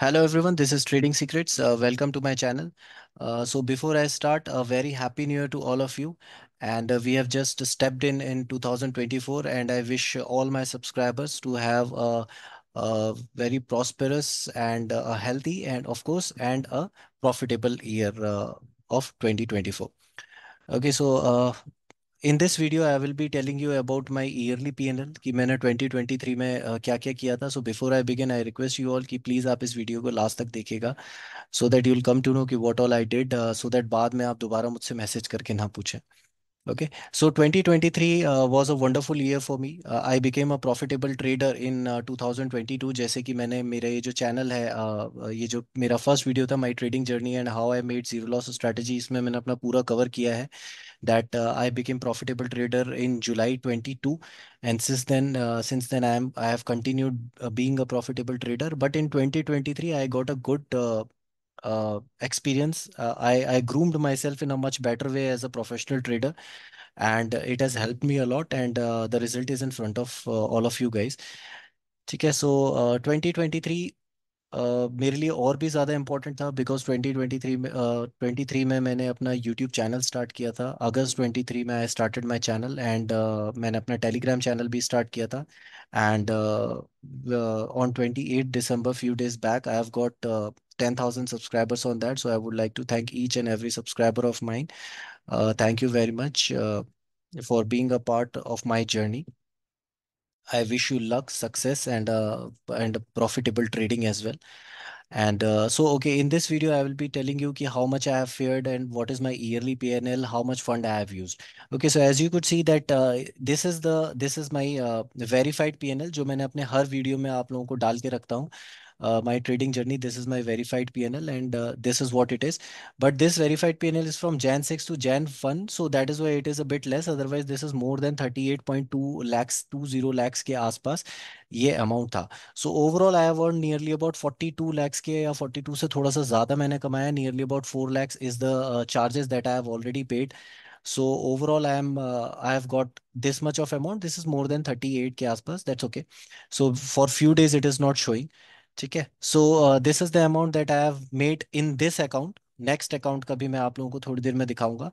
Hello everyone, this is Trading Secrets. Uh, welcome to my channel. Uh, so before I start, a very happy new year to all of you. And uh, we have just stepped in in 2024 and I wish all my subscribers to have a, a very prosperous and a healthy and of course, and a profitable year uh, of 2024. Okay, so uh, in this video I will be telling you about my yearly PNL कि मैंने 2023 में uh, क्या क्या किया था so before I begin I request you all कि please आप इस वीडियो को लास्ट तक देखेगा so that you will come to know कि what all I did so that बाद में आप दोबारा मुझसे मैसेज करके ना पूछें okay so 2023 was a wonderful year for me I became a profitable trader in two thousand twenty two जैसे कि मैंने मेरा ये जो चैनल है ये जो मेरा फर्स्ट वीडियो था my trading journey and how I made zero loss strategy इसमें मैंने अपना पूरा कवर किया है that uh, I became profitable trader in July 22, and since then, uh, since then I am I have continued uh, being a profitable trader. But in 2023, I got a good uh, experience. Uh, I, I groomed myself in a much better way as a professional trader, and it has helped me a lot. And uh, the result is in front of all of you guys. Okay, so 2023 मेरे लिए और भी ज़्यादा important था because 2023 में twenty three में मैंने अपना यूट्यूब चैनल स्टार्ट किया था अगस्त 23 में I started my channel and मैंने अपना टेलीग्राम चैनल भी स्टार्ट किया था and on twenty eight December few days back I have got 10,000 subscribers on that. So I would like to thank each and every subscriber of mine. Uh, thank you very much uh, for being a part of my journey. I wish you luck, success, and uh, and profitable trading as well. And uh, so, okay, in this video, I will be telling you ki how much I have feared and what is my yearly PNL, how much fund I have used. Okay, so as you could see that uh, this is the this is my uh, verified PNL which I have in video में आप लोगों को डाल के रखता हूँ uh, my trading journey. This is my verified P&L, and uh, this is what it is. But this verified P&L is from Jan 6 to Jan 1, so that is why it is a bit less. Otherwise, this is more than 38.2 lakhs, to zero lakhs के aspas. ये amount था so overall I have earn nearly about 42 lakhs के या 42 से थोड़ा सा ज़्यादा मैंने कमाया Nearly about 4 lakhs is the uh, charges that I have already paid. So overall, I am I have got this much of amount. This is more than 38 ke aspas. That's okay. So for few days, it is not showing. ठीक है so this is the amount that I have made in this account next account का भी मैं आप लोगों को थोड़ी देर में दिखाऊंगा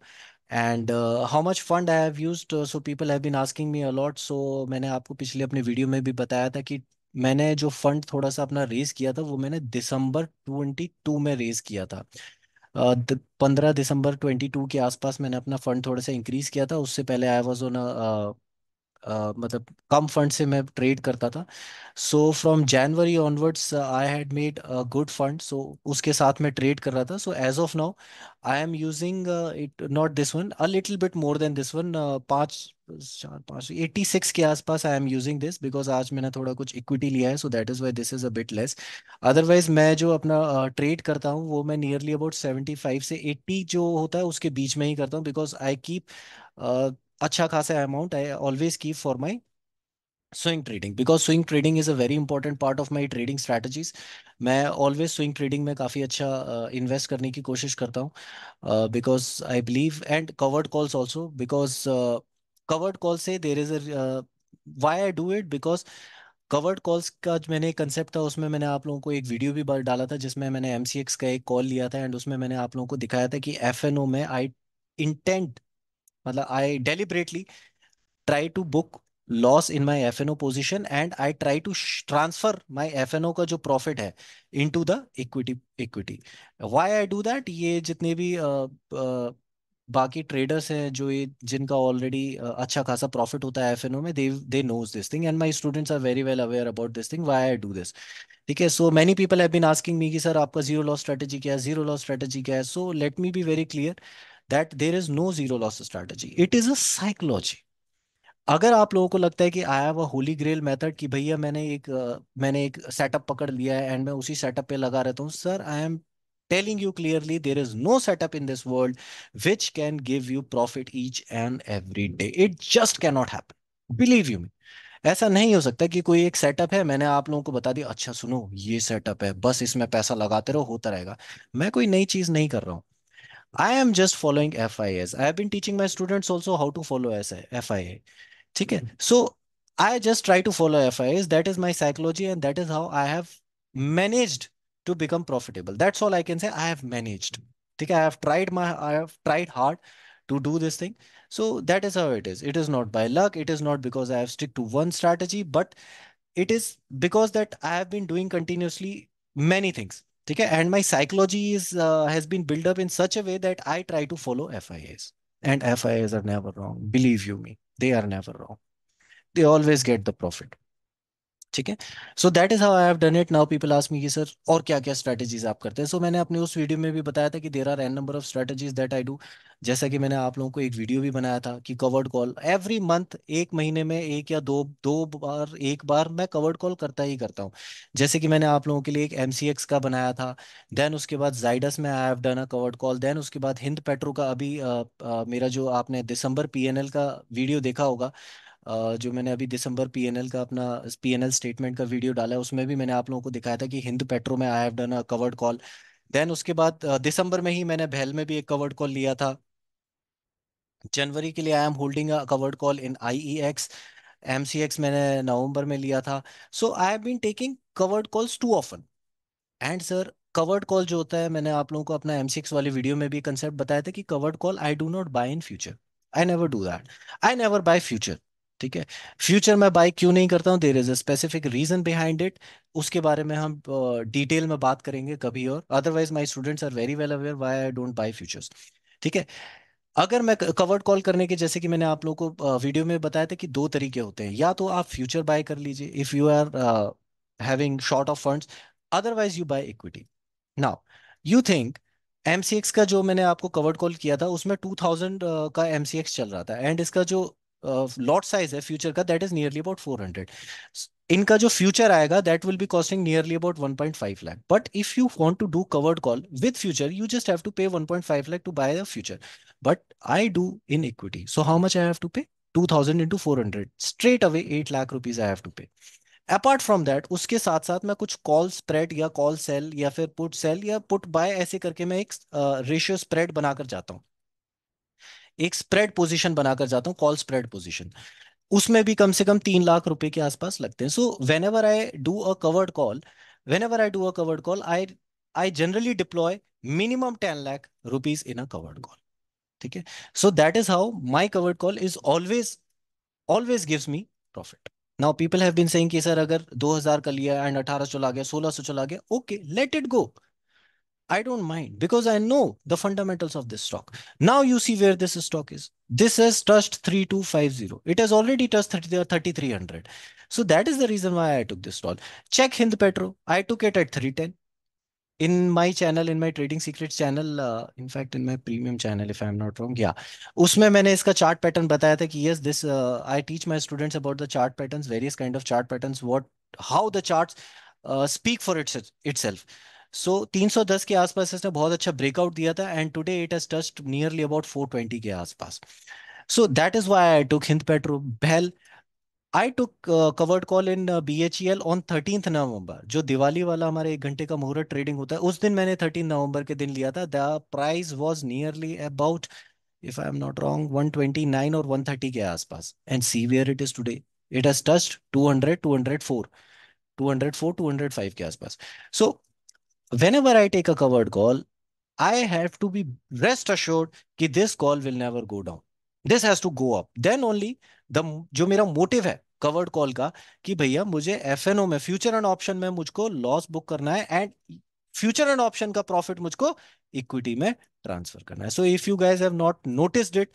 and how much fund I have used so people have been asking me a lot सो मैंने आपको पिछले अपने वीडियो में भी बताया था कि मैंने जो फंड थोड़ा सा अपना रेज किया था वो मैंने दिसंबर 22 में रेज किया था uh, पंद्रह दिसंबर 22 के आसपास मैंने अपना फंड थोड़ा सा इंक्रीज किया था उससे पहले आई वॉज ऑन मतलब कम फंड से मैं ट्रेड करता था so from January onwards I had made good fund so उसके साथ मैं ट्रेड कर रहा था so as of now I am using it not this one a little bit more than this one पाँच चार पाँच एट्टी सिक्स के आसपास I am using this because आज मैंने थोड़ा कुछ इक्विटी लिया है so that is why this is a bit less otherwise मैं जो अपना ट्रेड uh, करता हूँ वो मैं नियरली अबाउट सेवेंटी फाइव से एट्टी जो होता है उसके बीच में ही करता हूँ बिकॉज आई कीप अच्छा खासा amount I always keep for my swing trading because swing trading is a very important part of my trading strategies मैं ऑलवेज स्विंग ट्रेडिंग में काफ़ी अच्छा इन्वेस्ट uh, करने की कोशिश करता हूँ because I believe and covered calls also because covered call से there is a why I do it because covered calls का मैंने एक कंसेप्ट था उसमें मैंने आप लोगों को एक वीडियो भी डाला था जिसमें मैंने एम सी एक्स का एक कॉल लिया था एंड उसमें मैंने आप लोगों को दिखाया था कि एफ एन ओ में आई इंटेंट मतलब I deliberately try to book loss in my F N O position and I try to transfer my F N O का जो प्रॉफिट है into the equity equity why I do that ये जितने भी uh, uh, बाकी traders हैं जो ये जिनका ऑलरेडी अच्छा खासा प्रॉफिट होता है एफ एन ओ में they they knows this thing and my students are very well aware about this thing why I do this ठीक है so many people have been asking me कि sir आपका zero loss strategy क्या है zero loss strategy क्या है so let me be very clear that there is no zero loss strategy it is a psychology अगर आप लोगों को लगता है कि आया वह होली ग्रेल मेथड कि भैया मैंने एक मैंने एक सेटअप पकड़ लिया है एंड मैं उसी सेटअप पे लगा रहता हूँ sir I am telling you clearly there is no setup in this world which can give you profit each and every day it just cannot happen believe you me ऐसा नहीं हो सकता कि कोई एक सेटअप है मैंने आप लोगों को बता दिया अच्छा सुनो ये सेटअप है बस इसमें पैसा लगाते रहो होता रहेगा मैं कोई नई चीज नहीं कर रहा हूँ I am just following FIS. I have been teaching my students also how to follow FIA. Okay, mm-hmm. so I just try to follow FIS. That is my psychology, and that is how I have managed to become profitable. That's all I can say. I have managed. Okay, I have tried my, I have tried hard to do this thing. So that is how it is. It is not by luck. It is not because I have stick to one strategy, but it is because that I have been doing continuously many things. ठीक है and my psychology is has been build up in such a way that I try to follow F I Is and F I Is are never wrong believe you me they are never wrong they always get the profit ठीक है so that is how I have done it now people ask me कि sir और क्या क्या strategies आप करते हैं सो so, मैंने अपने उस वीडियो में भी बताया था कि there are n number of strategies that I do जैसा कि मैंने आप लोगों को एक वीडियो भी बनाया था कि कवर्ड कॉल एवरी मंथ एक महीने में एक या दो दो बार एक बार मैं कवर्ड कॉल करता ही करता हूँ जैसे कि मैंने आप लोगों के लिए एक एम का बनाया था देन उसके बाद जाइडस में I have done a covered call then उसके बाद हिंद पेट्रो का अभी आ, आ, मेरा जो आपने दिसंबर पी का वीडियो देखा होगा जो मैंने अभी दिसंबर पीएनएल का अपना पीएनएल स्टेटमेंट का वीडियो डाला है उसमें भी मैंने आप लोगों को दिखाया था कि हिंद पेट्रो में I have done a covered call then उसके बाद दिसंबर में ही मैंने भैल में भी एक कवर्ड कॉल लिया था जनवरी के लिए I am holding a covered call in I E X M C X मैंने नवंबर में लिया था so I have been taking covered calls too often and sir covered call जो होता है मैंने आप लोगों को अपना एम सिक्स वाले वीडियो में भी कंसेप्ट बताया था कि covered call I do not buy in future I never do that I never buy future ठीक है फ्यूचर में बाय क्यों नहीं करता हूँ there is a specific reason behind it उसके बारे में हम डिटेल uh, में बात करेंगे कभी और otherwise my students are very well aware why I don't buy futures ठीक है अगर मैं कवर्ड कॉल करने के जैसे कि मैंने आप लोगों को वीडियो में बताया था कि दो तरीके होते हैं या तो आप फ्यूचर बाय कर लीजिए if you are having short of funds otherwise you buy equity now you think MCX का जो मैंने आपको कवर्ड कॉल किया था उसमें 2000 थाउजेंड का एमसीएक्स चल रहा था एंड इसका जो लॉट साइज है फ्यूचर का that is nearly about four hundred इनका जो फ्यूचर आएगा that will be costing nearly about one point five lakh but if you want to do covered call with future you just have to pay one point five lakh to buy the future but I do in equity so how much I have to pay two thousand into four hundred straight away eight lakh rupees I have to pay apart from that उसके साथ साथ मैं कुछ call spread या call sell या फिर put sell या put buy ऐसे करके मैं एक रेशियो uh, स्प्रेड बनाकर जाता हूँ एक स्प्रेड पोजीशन बनाकर जाता हूँ कॉल स्प्रेड पोजीशन उसमें भी कम से कम तीन लाख रुपए के आसपास लगते हैं so whenever I do a covered call whenever I do a covered call I I generally deploy minimum ten lakh rupees in a covered call ठीक है so that is how my covered call is always always gives me profit now people have been saying कि sir अगर 2000 का लिया and 1800 चला गया 1600 चला गया okay let it go I don't mind because I know the fundamentals of this stock. Now you see where this stock is. This has touched 3250. It has already touched uh, 3300. So that is the reason why I took this stall. Check Hind Petro. I took it at 310. In my channel, in my trading secrets channel, uh, in fact, in my premium channel, if I'm not wrong, yeah. उसमें मैंने chart pattern pattern बताया था कि yes, this uh, I teach my students about the chart patterns, various kind of chart patterns, what how the charts uh, speak for itself itself. So so, 310 के आसपास इसने बहुत अच्छा ब्रेकआउट दिया था and today it has touched nearly about 420 के आसपास so that is why I took Hind Petro well I took covered call in B H E L on thirteen November जो दिवाली वाला हमारे एक घंटे का मुहूर्त ट्रेडिंग होता है उस दिन मैंने थर्टीन नवंबर के दिन लिया था the price was nearly about if I am not wrong one twenty nine और वन थर्टी के आसपास and see where it is today it has touched two hundred two hundred four two hundred four two hundred five के आसपास सो whenever I take a covered call, I have to be rest assured कि this call will never go down. This has to go up. Then only the जो मेरा motive है covered call का कि भैया मुझे एफ एन ओ में future and option में मुझको लॉस बुक करना है एंड फ्यूचर एंड ऑप्शन का प्रॉफिट मुझको इक्विटी में ट्रांसफर करना है so if you guys have not noticed it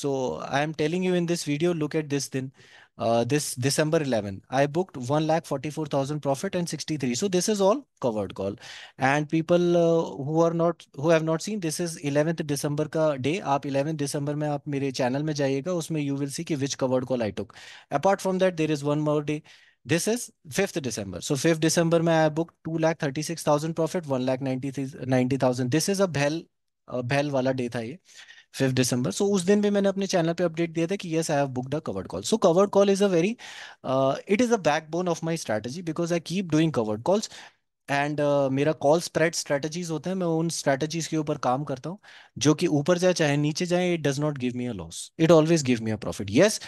so I am telling you in this video look at this दिन Uh, this December 11, I booked 1,44,000 profit and 63. So this is all covered call. And people uh, who are not, who have not seen, this is 11th December ka day. आप 11th December mein आप mere channel mein jayega. Usme you will see ki which covered call I took. Apart from that, there is one more day. This is 5th December. So 5th December I booked 2,36,000 profit, 1,90,000. This is a Bell, a Bell wala day tha ye. Fifth December so उस दिन भी मैंने अपने channel पे update दिया था कि yes I have book a covered call so covered call is a very it is a backbone of my strategy because I keep doing covered calls and uh, मेरा कॉल स्प्रेड स्ट्रैटेजीज होते हैं मैं उन strategies के ऊपर काम करता हूँ जो कि ऊपर जाए चाहे नीचे जाए it does not give me a loss it always give me a profit yes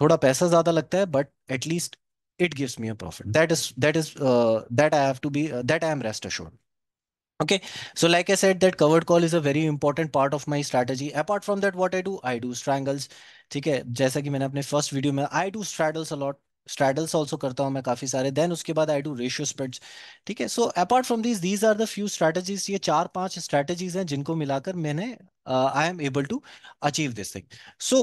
थोड़ा पैसा ज़्यादा लगता है but at least it gives me a profit that is that is that I have to be that I am rest assured Okay, so like I said, that covered call is a very important part of my strategy. Apart from that, what I do, I do strangles. theek hai ठीक है जैसा कि मैंने अपने first video में I do straddles a lot straddles also करता हूँ मैं काफी सारे देन उसके बाद आई डू रेशियो स्प्रेड्स ठीक है so apart these these these are the few strategies ये चार पांच स्ट्रैटेजीज हैं जिनको maine uh, i am able to achieve this thing so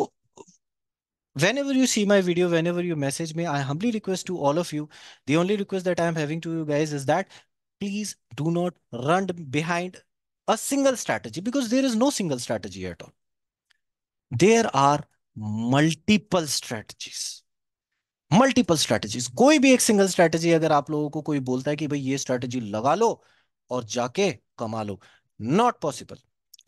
whenever you see my video whenever you message me i humbly request to all of you the only request that i am having to you guys is that please do not run behind a single strategy because there is no single strategy at all. There are multiple strategies. Multiple strategies कोई भी एक single strategy अगर आप लोगों को कोई बोलता है कि भाई ये स्ट्रैटेजी लगा लो और जाके कमा लो not possible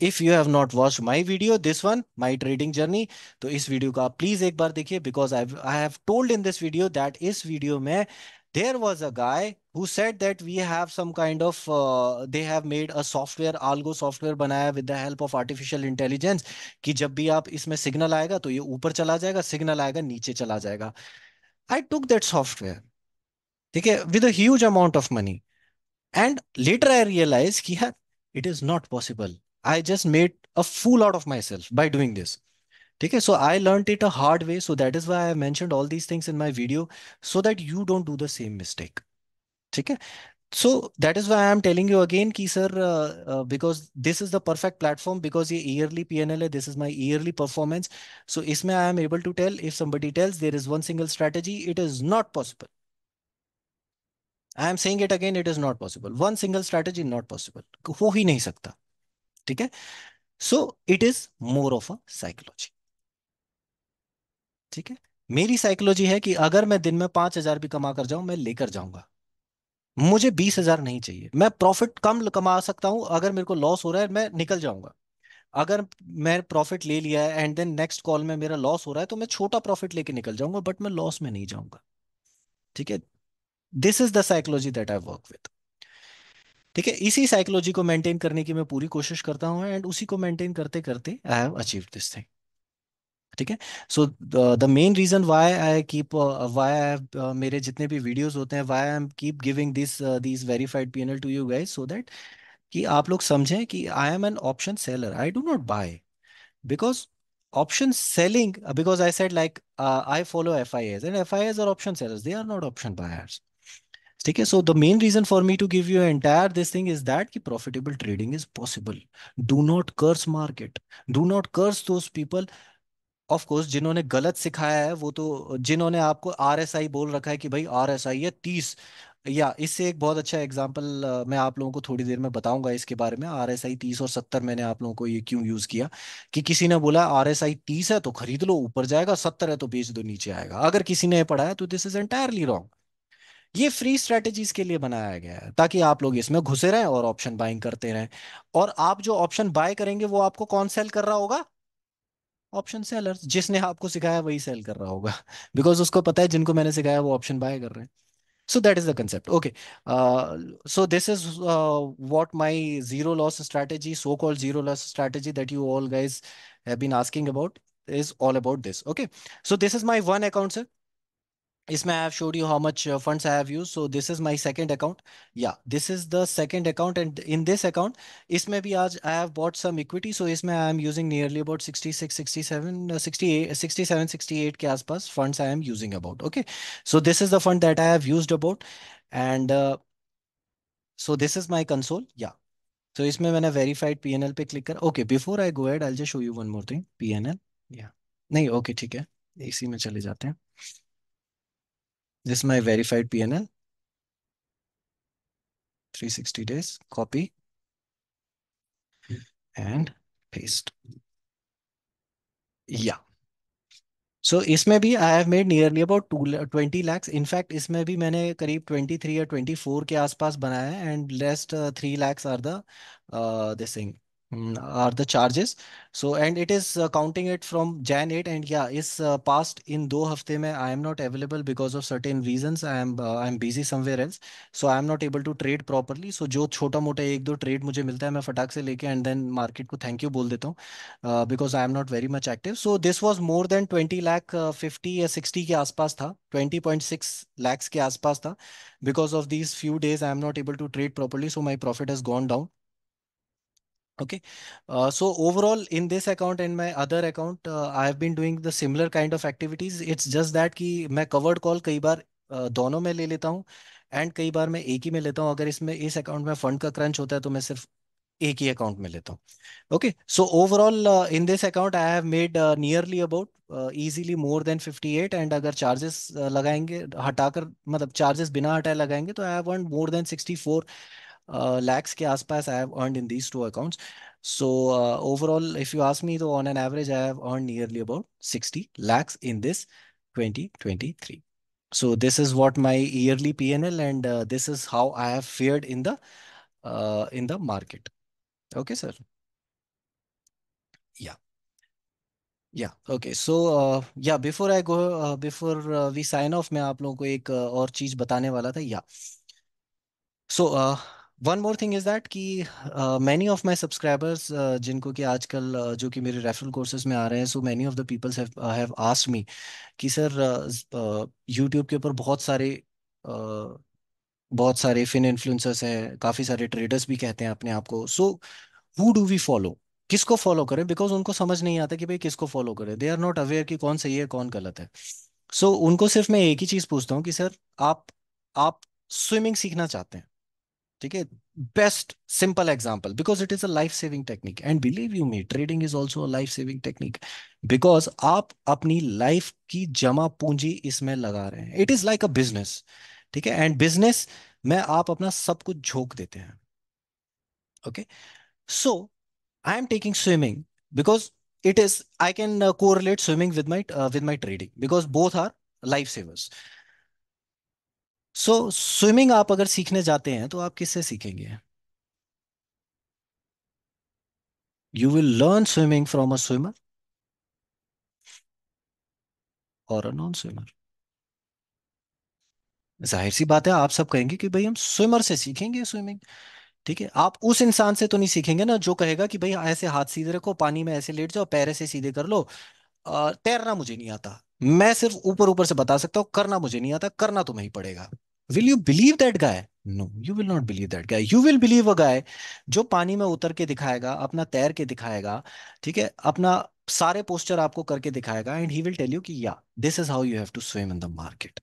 if you have not watch my video this one my trading journey तो इस वीडियो का आप प्लीज एक बार देखिए because I I have told in this video that इस वीडियो में there was a guy who said that we have some kind of uh, they have made a software algo software banaya with the help of artificial intelligence ki jab bhi aap isme signal aayega to ye upar chala jayega signal aayega niche chala jayega I took that software theek hai with a huge amount of money and later I realized ki यार it is not possible I just made a fool out of myself by doing this Okay, so I learned it a hard way. So that is why I mentioned all these things in my video so that you don't do the same mistake. Okay. So that is why I am telling you again, ki sir, uh, uh, because this is the perfect platform because ye yearly PNL hai, this is my yearly performance. So isme I am able to tell if somebody tells there is one single strategy, it is not possible. I am saying it again, it is not possible. One single strategy, not possible. Ho hi nahi sakta. ठीक है so it is more of ठीक है मेरी psychology है कि अगर मैं दिन में पांच हजार भी कमा कर जाऊं मैं लेकर जाऊंगा मुझे बीस हजार नहीं चाहिए मैं प्रॉफिट कम कमा सकता हूं अगर मेरे को लॉस हो रहा है मैं निकल जाऊंगा अगर मैं प्रॉफिट ले लिया है एंड देन नेक्स्ट कॉल में मेरा लॉस हो रहा है तो मैं छोटा प्रॉफिट लेके निकल जाऊंगा बट मैं लॉस में नहीं जाऊंगा ठीक है this is the psychology that I work with ठीक है इसी साइकोलॉजी को मेंटेन करने की मैं पूरी कोशिश करता हूं एंड उसी को मेंटेन करते करते I have achieve this thing ठीक है so the main reason why I keep why I मेरे जितने भी वीडियोज होते हैं why I am keep giving this this verified P N L to you guys so that कि आप लोग समझें कि I am an option seller I do not buy because option selling because I selling like I follow F I I and F I FIAs are option seller they are not option buyers ठीक है so the main reason for me to give you entire this thing is that कि profitable trading is possible do not curse market do not curse those people of course जिन्होंने गलत सिखाया है वो तो जिन्होंने आपको आरएसआई बोल रखा है कि भाई आरएसआई है तीस या इससे एक बहुत अच्छा एग्जाम्पल मैं आप लोगों को थोड़ी देर में बताऊंगा इसके बारे में आर एस आई तीस और सत्तर मैंने आप लोगों को ये क्यों यूज किया कि किसी ने बोला आर एस आई तीस है तो खरीद लो ऊपर जाएगा सत्तर है तो बेच दो नीचे आएगा अगर किसी ने पढ़ाया तो दिस इज एंटायरली रॉन्ग ये फ्री स्ट्रेटेजीज के लिए बनाया गया है ताकि आप लोग इसमें घुसे रहें और ऑप्शन बाइंग करते रहें और आप जो ऑप्शन बाय करेंगे वो आपको कौन सेल कर रहा होगा ऑप्शन सेलर जिसने आपको सिखाया वही सेल कर रहा होगा बिकॉज उसको पता है जिनको मैंने सिखाया वो ऑप्शन बाय कर रहे हैं so that is the concept okay so this is what my zero loss strategy so call zero loss strategy that you all guys have about this okay so this is my one account sir इसमें I have showed you how much funds I have use so this is my second account yeah this is the second account and in this account इसमें भी आज I have bought some equity so इसमें I am using nearly about sixty six sixty seven sixty eight sixty seven sixty eight के आसपास funds I am using about okay so this is the fund that I have use about and so this is my console yeah so इसमें मैंने verified P N L पे click कर okay before I go ahead I just show you one more thing P N L या नहीं okay ठीक है इसी में चले जाते हैं This is my verified PNL. 360 days, copy and paste. Yeah. So, this may be I have made nearly about two, 20 lakhs. In fact, this may be I have made 23 or 24 ke aas paas banaya and last uh, 3 lakhs are the uh, this thing. are the charges. So, and it is uh, counting it from Jan 8. And yeah, is uh, passed in do hafte mein, I am not available because of certain reasons. I am uh, I am busy somewhere else. So I am not able to trade properly. So jo mota ek do trade mujhe milta hai main fatak se leke and then market ko thank you bol deta hu uh, because i am not very much active so this was more than 20 lakh uh, 50 या 60 ke aas था tha 20.6 lakhs ke aas आसपास tha because of these few days i am not able to trade properly so my profit has gone down Okay. Uh, so overall in this account and my other account, uh, I have been doing the similar kind of activities. It's just that कि मैं covered call कई बार uh, दोनों में ले लेता हूँ and कई बार मैं एक ही में लेता हूँ अगर इसमें इस अकाउंट में फंड का क्रंच होता है तो मैं सिर्फ एक ही अकाउंट में लेता हूँ okay so overall in this account I have made nearly about easily more than 58 and अगर चार्जेस uh, लगाएंगे हटाकर मतलब चार्जेस बिना हटाए लगाएंगे तो I have earn more than 64 lakhs के आसपास I have earned in these two accounts so overall if you ask me तो on an average I have earned nearly about 60 lakhs in this 2023 so this is what my yearly PNL and this is how I have fared in the in the market okay sir yeah yeah okay so yeah before I go before we sign off मैं आप लोगों को एक uh, और चीज बताने वाला था yeah so uh, one more thing is that कि मैनी ऑफ माई सब्सक्राइबर्स जिनको कि आजकल uh, जो कि मेरे रेफरल कोर्सेज में आ रहे हैं so many of the peoples have asked me कि सर यूट्यूब uh, uh के ऊपर बहुत सारे uh, बहुत सारे फिन इन्फ्लुएंसर्स हैं काफ़ी सारे ट्रेडर्स भी कहते हैं अपने आप को so who do we follow किसको फॉलो करें बिकॉज उनको समझ नहीं आता कि भाई किसको फॉलो करें दे आर नॉट अवेयर कि कौन सही है कौन गलत है सो so, उनको सिर्फ मैं एक ही चीज़ पूछता हूँ कि सर आप आप स्विमिंग सीखना चाहते हैं ठीक है best simple example because it is a life saving technique and believe you me trading is also life saving technique because आप अपनी लाइफ की जमा पूंजी इसमें लगा रहे हैं it is like a business ठीक है एंड बिजनेस में आप अपना सब कुछ झोंक देते हैं okay so I am taking swimming because it is I can correlate swimming with my with my trading because both are life savers so so, swimming आप अगर सीखने जाते हैं तो आप किससे सीखेंगे you will learn swimming from a swimmer और अ नॉन स्विमर जाहिर सी बात है आप सब कहेंगे कि भाई हम स्विमर से सीखेंगे स्विमिंग ठीक है आप उस इंसान से तो नहीं सीखेंगे ना जो कहेगा कि भाई ऐसे हाथ सीधे रखो पानी में ऐसे लेट जाओ पैर ऐसे सीधे कर लो तैरना मुझे नहीं आता मैं सिर्फ ऊपर ऊपर से बता सकता हूँ करना मुझे नहीं आता करना तुम्हें ही पड़ेगा will you believe that guy no you will not believe that guy you will believe a guy जो पानी में उतर के दिखाएगा अपना तैर के दिखाएगा ठीक है अपना सारे पोस्टर आपको करके दिखाएगा and he will tell you कि yeah this is how you have to swim in the market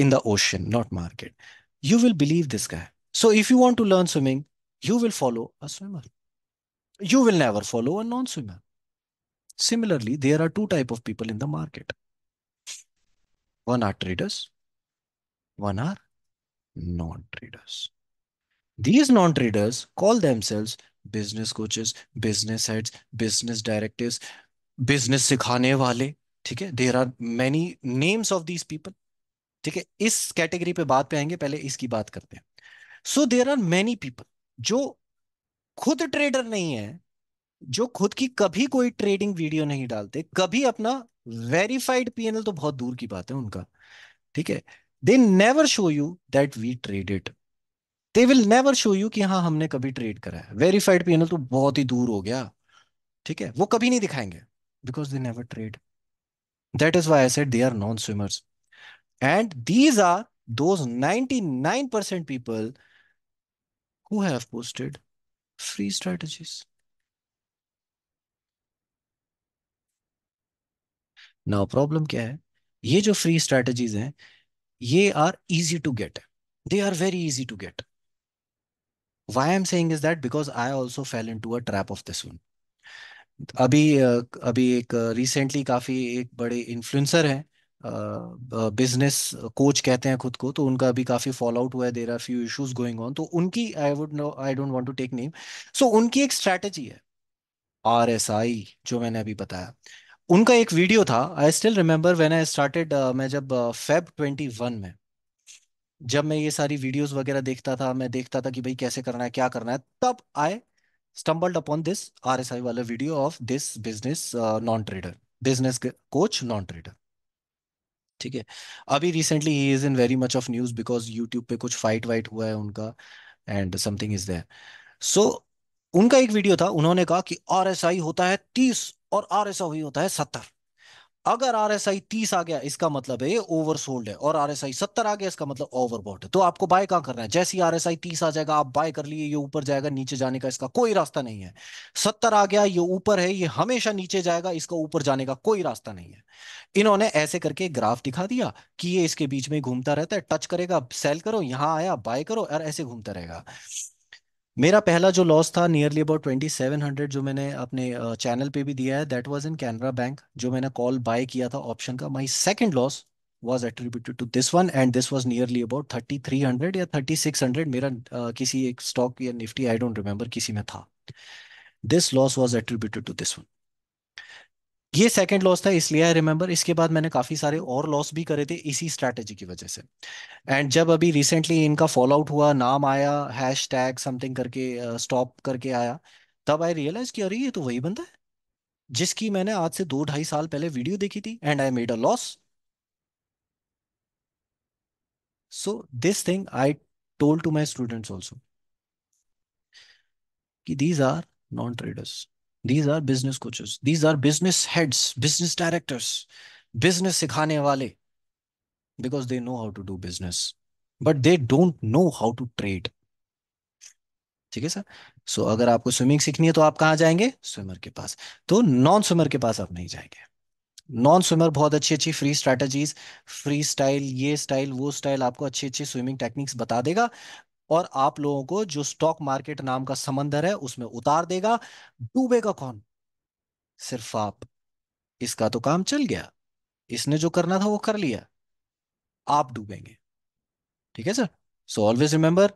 in the ocean not market you will believe this guy so if you want to learn swimming you will follow a swimmer you will never follow a non swimmer similarly there are two type of people in the market one are traders One are non-traders. These non-traders call themselves business coaches, business heads, business directives, business सिखाने वाले ठीक है there are many names of these people ठीक है इस category पे बात पे आएंगे पहले इसकी बात करते हैं so there are many people जो खुद ट्रेडर नहीं है जो खुद की कभी कोई ट्रेडिंग वीडियो नहीं डालते कभी अपना वेरीफाइड पीएनएल तो बहुत दूर की बात है उनका ठीक है they never show you that we trade it they will never show you कि हाँ हमने कभी ट्रेड करा है वेरीफाइड पी तो बहुत ही दूर हो गया ठीक है वो कभी नहीं दिखाएंगे because they never trade that is why I said they are non swimmers and these are ninety nine percent people who have posted free strategies now problem क्या है ये जो फ्री स्ट्रेटजीज हैं ये are easy to get they are very easy to get why am saying is that because I also fell into a trap of this one अभी अभी एक recently काफी एक बड़े इन्फ्लुएंसर हैं बिजनेस कोच कहते हैं खुद को तो उनका अभी काफी फॉल आउट हुआ है there are few issues going on तो उनकी I would no I don't want to take name so उनकी एक स्ट्रेटजी है आर एस आई जो मैंने अभी बताया उनका एक वीडियो था I still remember when I started मैं जब फेब ट्वेंटी वन में जब मैं ये सारी वीडियोस वगैरह देखता था मैं देखता था कि भाई कैसे करना है क्या करना है तब I stumbled upon this R S I वाला video of this business non trader business coach non trader ठीक है अभी रिसेंटली ही is in very much of news because YouTube पे कुछ फाइट वाइट हुआ है उनका and something is there so उनका एक वीडियो था उन्होंने कहा कि आर एस आई होता है तीस और आर एस आई होता है सत्तर अगर आर एस आई तीस आ गया इसका मतलब है ओवर सोल्ड है और आर एस आई सत्तर आ गया इसका मतलब ओवरबॉट है तो आपको बाय कहां करना है जैसे ही आर एस आई तीस आ जाएगा आप बाय कर लिए ये ऊपर जाएगा नीचे जाने का इसका कोई रास्ता नहीं है सत्तर आ गया ये ऊपर है ये हमेशा नीचे जाएगा इसका ऊपर जाने का कोई रास्ता नहीं है इन्होंने ऐसे करके ग्राफ दिखा दिया कि ये इसके बीच में घूमता रहता है टच करेगा सेल करो यहां आया बाय करो और ऐसे घूमता रहेगा मेरा पहला जो लॉस था nearly about twenty seven hundred जो मैंने अपने चैनल पे भी दिया है that was in Canara bank जो मैंने कॉल बाय किया था ऑप्शन का my second loss attributed to this one and this was nearly about thirty three hundred yeah thirty six hundred मेरा uh, किसी एक स्टॉक या निफ्टी आई डोंट रिमेम्बर किसी में था this loss was attributed to this one ये second loss था इसलिए आई रिमेंबर इसके बाद मैंने काफ़ी सारे और लॉस भी करे थे इसी स्ट्रैटेजी की वजह से एंड जब अभी रिसेंटली इनका फॉलो आउट हुआ नाम आया हैश टैग समथिंग करके स्टॉप uh, करके आया तब आई रियलाइज कि अरे ये तो वही बंदा है जिसकी मैंने आज से दो ढाई साल पहले वीडियो देखी थी and I made a loss so this thing I told to my students also कि these are non traders these are business coaches these are business heads business directors business सिखाने वाले because they know how to do business but they don't know how to trade ठीक है sir सो अगर आपको swimming सीखनी है तो आप कहाँ जाएंगे स्विमर के पास तो नॉन स्विमर के पास आप नहीं जाएंगे नॉन स्विमर बहुत अच्छी अच्छी फ्री स्ट्रैटेजीज फ्री स्टाइल ये स्टाइल वो स्टाइल आपको अच्छी अच्छी स्विमिंग टेक्निक्स बता देगा और आप लोगों को जो स्टॉक मार्केट नाम का समंदर है उसमें उतार देगा डूबेगा कौन सिर्फ आप इसका तो काम चल गया इसने जो करना था वो कर लिया आप डूबेंगे ठीक है sir so always remember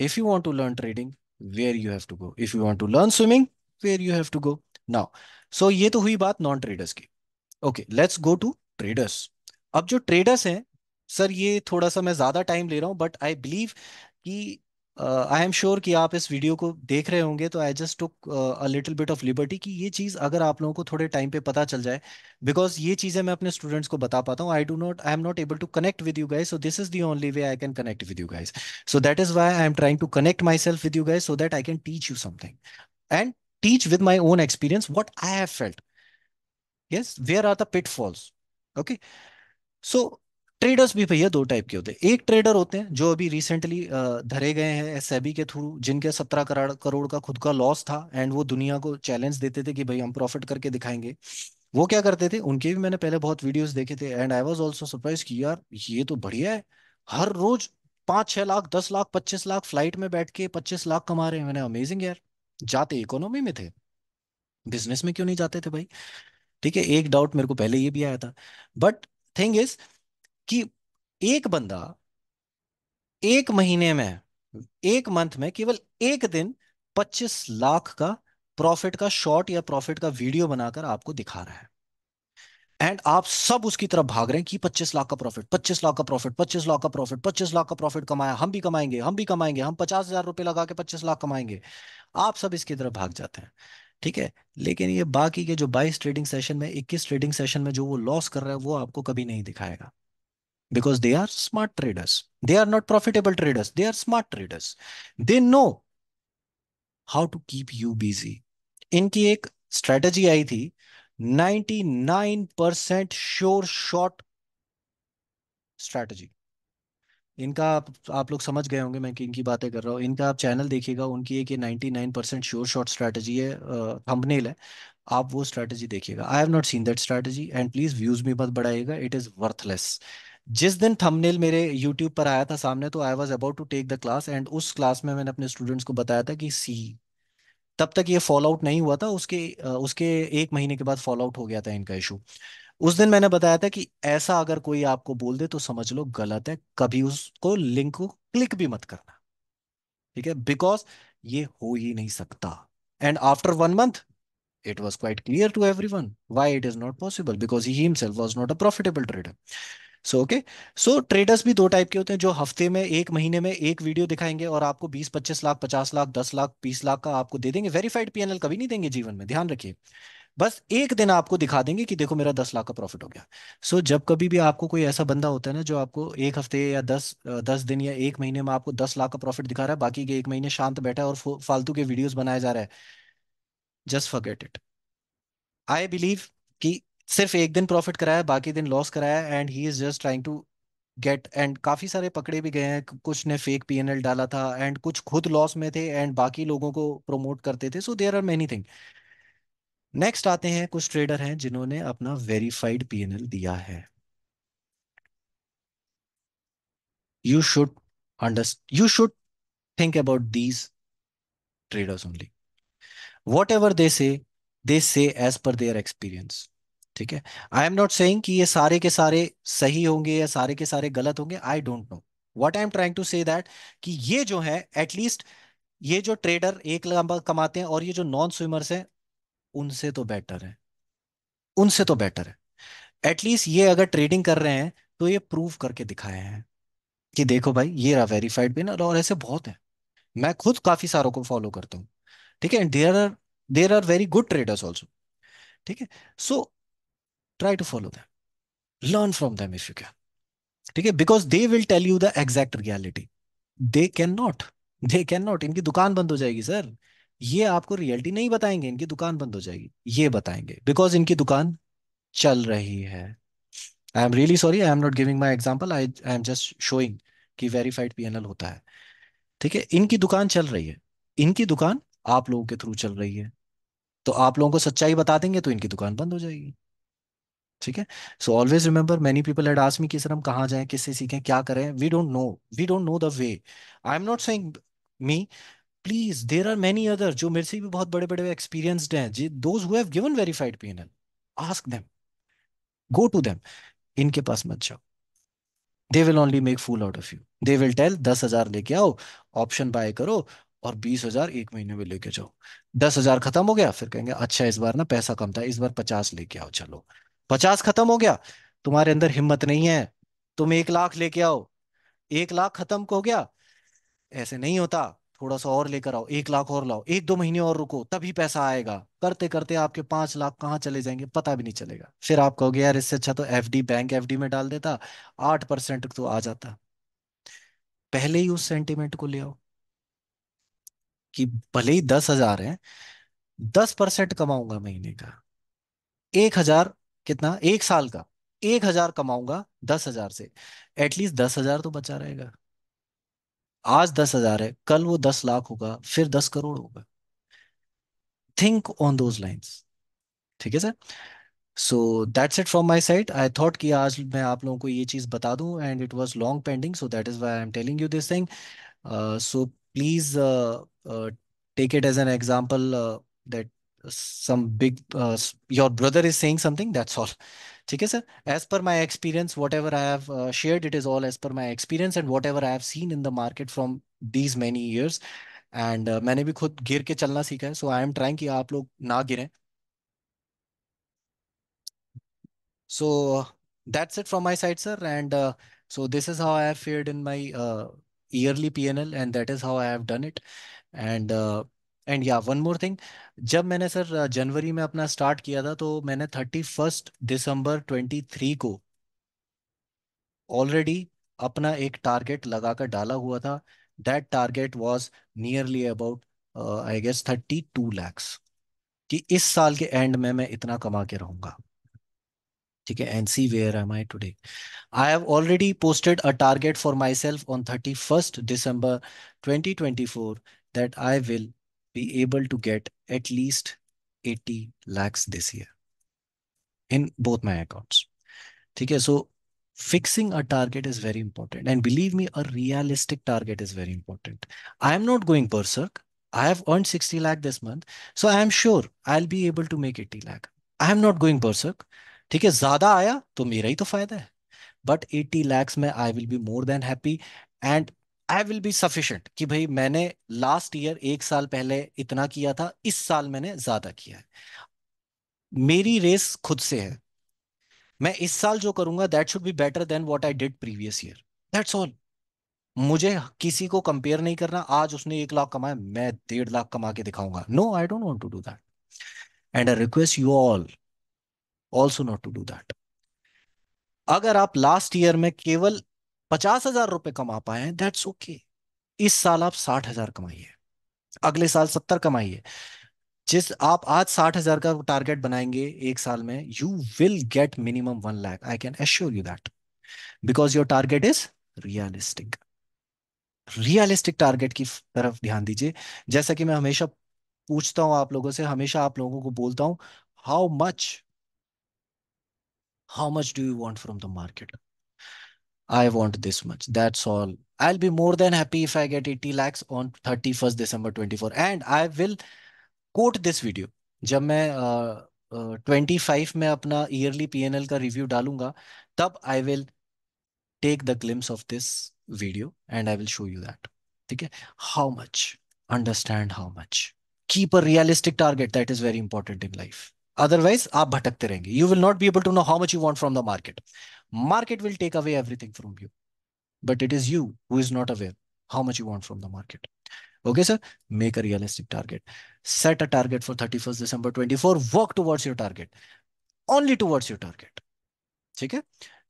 if you want to learn trading where you have to go if you want to learn swimming where you have to go now so ये तो हुई बात नॉन ट्रेडर्स की okay let's go to traders अब जो traders हैं sir ये थोड़ा सा मैं ज्यादा टाइम ले रहा हूं बट आई बिलीव कि आई एम श्योर कि आप इस वीडियो को देख रहे होंगे तो I just took a little bit of liberty कि ये चीज़ अगर आप लोगों को थोड़े टाइम पे पता चल जाए बिकॉज ये चीज़ें मैं अपने स्टूडेंट्स को बता पाता हूँ I do not I am not able to connect with you guys so this is the only way I can connect with you guys so that is why I am trying to connect myself with you guys so that I can teach you something and teach with my own experience what I have felt where are the pitfalls okay so traders भी भैया दो type के होते हैं एक trader होते हैं जो अभी रिसेंटली धरे गए हैं एस e के थ्रू जिनके सत्रह करोड़ करोड़ का खुद का लॉस था एंड वो दुनिया को चैलेंज देते थे कि भाई हम प्रॉफिट करके दिखाएंगे वो क्या करते थे उनके भी मैंने पहले बहुत वीडियोस देखे थे and I was also surprise कि यार ये तो बढ़िया है हर रोज पाँच छह लाख दस लाख पच्चीस लाख फ्लाइट में बैठ के पच्चीस लाख कमा रहे हैं मैंने अमेजिंग यार जाते इकोनॉमी में थे बिजनेस में क्यों नहीं जाते थे भाई ठीक है एक डाउट मेरे को पहले ये भी आया था बट थिंग इज कि एक बंदा एक महीने में एक मंथ में केवल एक दिन 25 लाख का प्रॉफिट का शॉर्ट या प्रॉफिट का वीडियो बनाकर आपको दिखा रहा है एंड आप सब उसकी तरफ भाग रहे हैं कि 25 लाख का प्रॉफिट 25 लाख का प्रॉफिट 25 लाख का प्रॉफिट 25 लाख का प्रॉफिट कमाया हम भी कमाएंगे हम भी कमाएंगे हम पचास हजार रुपए लगा के पच्चीस लाख कमाएंगे आप सब इसकी तरफ भाग जाते हैं ठीक है लेकिन ये बाकी के जो बाईस ट्रेडिंग सेशन में इक्कीस ट्रेडिंग सेशन में जो वो लॉस कर रहा है वो आपको कभी नहीं दिखाएगा because they are smart traders. They are not profitable traders. They are smart traders. They know how to keep you busy. इनकी एक स्ट्रेटजी आई थी 99% परसेंट श्योर शॉट स्ट्रैटेजी इनका आप, आप लोग समझ गए होंगे मैं इनकी बातें कर रहा हूँ इनका आप चैनल देखिएगा उनकी एक ये 99% परसेंट श्योर शॉर्ट स्ट्रैटेजी है थंबनेल है आप वो स्ट्रैटेजी देखिएगा I have not seen that strategy and please views भी मत बढ़ाइएगा इट इज वर्थलेस जिस दिन थंबनेल मेरे यूट्यूब पर आया था सामने तो I was about to take the class and उस क्लास में मैंने अपने स्टूडेंट्स को बताया था कि सी तब तक ये फॉल आउट नहीं हुआ था उसके उसके एक महीने के बाद फॉल आउट हो गया था इनका इशू उस दिन मैंने बताया था कि ऐसा अगर कोई आपको बोल दे तो समझ लो गलत है कभी उसको लिंक को क्लिक भी मत करना ठीक है बिकॉज ये हो ही नहीं सकता and after one month it was quite clear to everyone why it is not possible because he profitable not a so okay so traders भी दो टाइप के होते हैं जो हफ्ते में एक महीने में एक वीडियो दिखाएंगे और आपको बीस पच्चीस लाख पचास लाख दस लाख बीस लाख का आपको दे देंगे वेरीफाइड पीएनएल कभी नहीं देंगे जीवन में ध्यान रखिए बस एक दिन आपको दिखा देंगे कि देखो मेरा दस लाख का प्रॉफिट हो गया सो so, जब कभी भी आपको कोई ऐसा बंदा होता है ना जो आपको एक हफ्ते या दस दस दिन या एक महीने में आपको दस लाख का प्रॉफिट दिखा रहा है बाकी के एक महीने शांत बैठा है और फालतू के वीडियोस बनाए जा रहा है just forget it I believe कि सिर्फ एक दिन प्रॉफिट कराया बाकी दिन लॉस कराया and he is just trying to get and काफी सारे पकड़े भी गए हैं कुछ ने फेक पी डाला था एंड कुछ खुद लॉस में थे एंड बाकी लोगों को प्रमोट करते थे so there are many thing next आते हैं कुछ ट्रेडर हैं जिन्होंने अपना वेरीफाइड पी दिया है you should understand you should think about these traders only whatever they say they say as per their experience ठीक है आई एम नॉट सेइंग कि ये सारे के सारे सही होंगे या सारे के सारे गलत होंगे I don't know what I am trying to say that कि ये जो है एटलीस्ट ये जो ट्रेडर एक लंबा कमाते हैं और ये जो नॉन स्विमर्स हैं उनसे तो बेटर है उनसे तो बेटर है एटलीस्ट ये अगर ट्रेडिंग कर रहे हैं तो ये प्रूव करके दिखाए हैं कि देखो भाई ये रहा वेरीफाइड बिन और ऐसे बहुत हैं मैं खुद काफी सारों को फॉलो करता हूँ ठीक है there are there are very good traders also ठीक है so so, try to follow them learn from them if you can ठीक है because they will tell you the exact reality they can not they can not इनकी दुकान बंद हो जाएगी sir ये आपको रियलिटी नहीं बताएंगे इनकी दुकान बंद हो जाएगी ये बताएंगे बिकॉज इनकी दुकान चल रही है I am really sorry I am not giving my example I I am just showing कि वेरीफाइड पी होता है ठीक है इनकी दुकान चल रही है इनकी दुकान आप लोगों के थ्रू चल रही है तो आप लोगों को सच्चाई बता देंगे तो इनकी दुकान बंद हो जाएगी ठीक है so always remember many people and ask कि सर हम कहाँ जाएं किससे सीखें क्या करें we don't know we don't know the way I am not saying me please there are many other जो मेरे से भी बहुत बड़े बड़े एक्सपीरियंसड हैं जी those who have given verified P N PNL ask them go to them इनके पास मत जाओ they will only make fool out of you they will tell दस हजार लेके आओ ऑप्शन बाय करो और बीस हजार एक महीने में लेके जाओ दस हजार खत्म हो गया फिर कहेंगे अच्छा इस बार ना पैसा कम था इस बार पचास लेके आओ चलो पचास खत्म हो गया तुम्हारे अंदर हिम्मत नहीं है तुम एक लाख लेके आओ एक लाख खत्म हो गया ऐसे नहीं होता थोड़ा सा और लेकर आओ एक लाख और लाओ एक दो महीने और रुको तभी पैसा आएगा करते करते आपके पांच लाख कहाँ चले जाएंगे पता भी नहीं चलेगा फिर आप कहोगे यार इससे अच्छा तो एफ बैंक एफडी में डाल देता आठ परसेंट तो आ जाता पहले ही उस सेंटिमेंट को ले आओ कि भले ही दस हजार है दस परसेंट कमाऊंगा महीने का एक हजार कितना एक साल का एक हजार कमाऊंगा दस हजार से एटलीस्ट दस हजार तो बचा रहेगा आज दस हजार है कल वो दस लाख होगा फिर दस करोड़ होगा थिंक ऑन दोज लाइन्स ठीक है sir so that's it from my side I thought कि आज मैं आप लोगों को ये चीज़ बता दूं and it was long pending so that is why I am telling you this thing so please take it as an example that some big uh, your brother is saying something that's all okay sir as per my experience whatever i have uh, shared it is all as per my experience and whatever i have seen in the market from these many years and uh, मैंने भी chalna गिर के चलना सीखा है सो I am trying कि आप लोग ना गिरें so that's it from my side sir and so this is how I have fared in my yearly PNL and that is how I have done it. And uh, and या one more thing जब मैंने sir जनवरी में अपना start किया था तो मैंने thirty first December twenty three को ऑलरेडी अपना एक टारगेट लगाकर डाला हुआ था that target was nearly about I guess thirty two lakhs कि इस साल के एंड में मैं इतना कमा के रहूंगा ठीक है and see where am I today I have already posted a target for myself on thirty first December twenty twenty four that I will be able to get at least 80 lakhs this year in both my accounts. Okay, so fixing a target is very important. And believe me, a realistic target is very important. I am not going berserk. I have earned 60 lakh this month. So I am sure I'll be able to make 80 lakh. I am not going berserk. Okay, zada ज्यादा to तो hi to तो But eighty lakhs, eighty lakhs में I will be more than I will be sufficient कि भाई मैंने last year एक साल पहले इतना किया था इस साल मैंने ज्यादा किया है मेरी रेस खुद से है मैं इस साल जो करूंगा that should be better than what I did previous year that's all मुझे किसी को कंपेयर नहीं करना आज उसने एक लाख कमाया मैं डेढ़ लाख कमा के दिखाऊंगा no I don't want to do that and I request you all also not to do that अगर आप लास्ट ईयर में केवल पचास हजार रुपए कमा पाए हैं दैट्स ओके इस साल आप साठ हजार कमाइए अगले साल सत्तर कमाइए जिस आप आज साठ हजार का टारगेट बनाएंगे एक साल में you will get minimum one lakh I can assure you that because your target is realistic realistic target की तरफ ध्यान दीजिए जैसा कि मैं हमेशा पूछता हूं आप लोगों से हमेशा आप लोगों को बोलता हूं how much how much do you want from the market I want this much. That's all. I'll be more than happy if I get 80 lakhs on 31st December 24. And I will quote this video. जब मैं twenty five में अपना yearly PNL का review डालूंगा तब I will take the glimpse of this video and I will show you that ठीक है how much understand how much keep a realistic target that is very important in life otherwise आप भटकते रहेंगे you will not be able to know how much you want from the market Market will take away everything from you. But it is you who is not aware how much you want from the market. Okay, sir? Make a realistic target. Set a target for 31st December 24. Work towards your target. Only towards your target. Okay?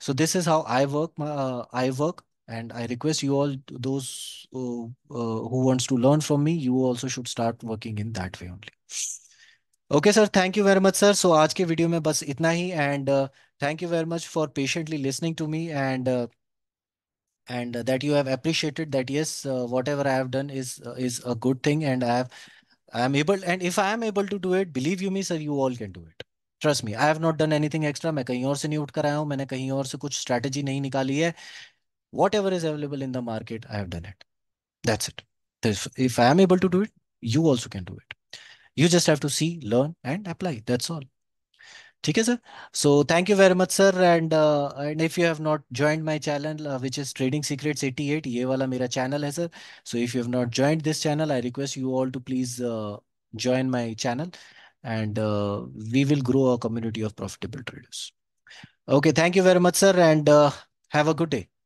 So this is how I work. My, uh, I work and I request you all those uh, uh, who wants to learn from me, you also should start working in that way only. Okay sir thank you very much sir so आज के video में बस इतना ही and thank you very much for patiently listening to me and and that you have appreciated that yes whatever I have done is is a good thing and I I am able and if I am able to do it believe you me sir you all can do it trust me I have not done anything extra मैं कहीं और से नहीं उठ कर आया हूँ मैंने कहीं और से कुछ स्ट्रैटेजी नहीं निकाली है whatever is available in the market I have done it that's it if I am able to do it you also can do it You just have to see, learn, and apply. That's all. Okay, sir. So thank you very much, sir. And uh, and if you have not joined my channel, uh, which is Trading Secrets 88, ये वाला मेरा channel है, sir. So if you have not joined this channel, I request you all to please uh, join my channel, and we will grow a community of profitable traders. Okay, thank you very much, sir, and have a good day.